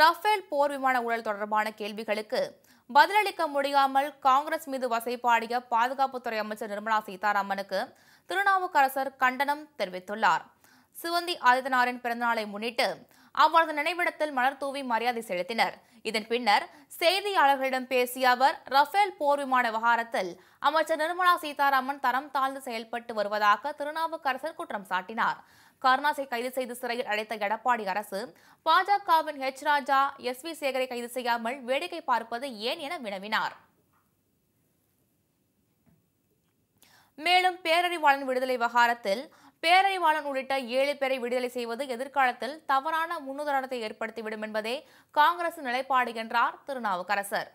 Rafale போர் விமான ஊழல் தொடர்பான கேள்விகளுக்கு பதிலளிக்க முடியாமல் காங்கிரஸ் மீது வசைப்பாடிய பாதுகாப்புத்துறை அமைச்சர் நிர்மலா சீதாராமனுக்கு திருநாவுக்கரசர் கண்டனம் தெரிவித்துள்ளார் சிவந்தி ஆதித்தனாரின் பிறந்தநாளை முன்னிட்டு அவரது நினைவிடத்தில் மலர் தூவி மரியாதை செலுத்தினர் இதன் பின்னர் செய்தியாளர்களிடம் பேசிய அவர் ரஃபேல் போர் விமான விவகாரத்தில் அமைச்சர் நிர்மலா சீதாராமன் தரம் தாழ்ந்து செயல்பட்டு வருவதாக திருநாவுக்கரசர் குற்றம் சாட்டினார் கருணாசை கைது செய்து சிறையில் அடைத்த எடப்பாடி அரசு பாஜகவின் ஹெச் ராஜா எஸ் வி சேகரை கைது செய்யாமல் வேடிக்கை பார்ப்பது ஏன் என வினவினார் மேலும் பேரறிவாளன் விடுதலை விவகாரத்தில் பேரறிவாளன் உள்ளிட்ட ஏழு பேரை விடுதலை செய்வது எதிர்காலத்தில் தவறான முன்னுதாரணத்தை ஏற்படுத்திவிடும் என்பதே காங்கிரசின் நிலைப்பாடு என்றார் திருநாவுக்கரசர்